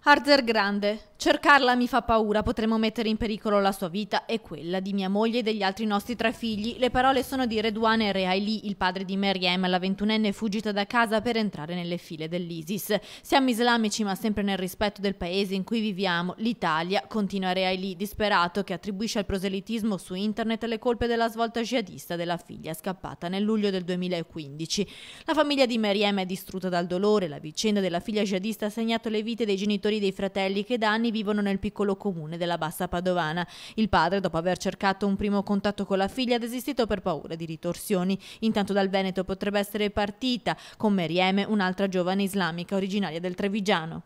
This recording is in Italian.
Harzer Grande Cercarla mi fa paura, potremmo mettere in pericolo la sua vita e quella di mia moglie e degli altri nostri tre figli. Le parole sono di Redouane Rehaili, il padre di Meriem, la ventunenne fuggita da casa per entrare nelle file dell'ISIS. Siamo islamici ma sempre nel rispetto del paese in cui viviamo, l'Italia, continua Rehaili, disperato, che attribuisce al proselitismo su internet le colpe della svolta jihadista della figlia scappata nel luglio del 2015. La famiglia di Meriem è distrutta dal dolore, la vicenda della figlia jihadista ha segnato le vite dei genitori e dei fratelli che da anni anni vivono nel piccolo comune della Bassa Padovana. Il padre, dopo aver cercato un primo contatto con la figlia, ha desistito per paura di ritorsioni. Intanto dal Veneto potrebbe essere partita con Merieme, un'altra giovane islamica originaria del Trevigiano.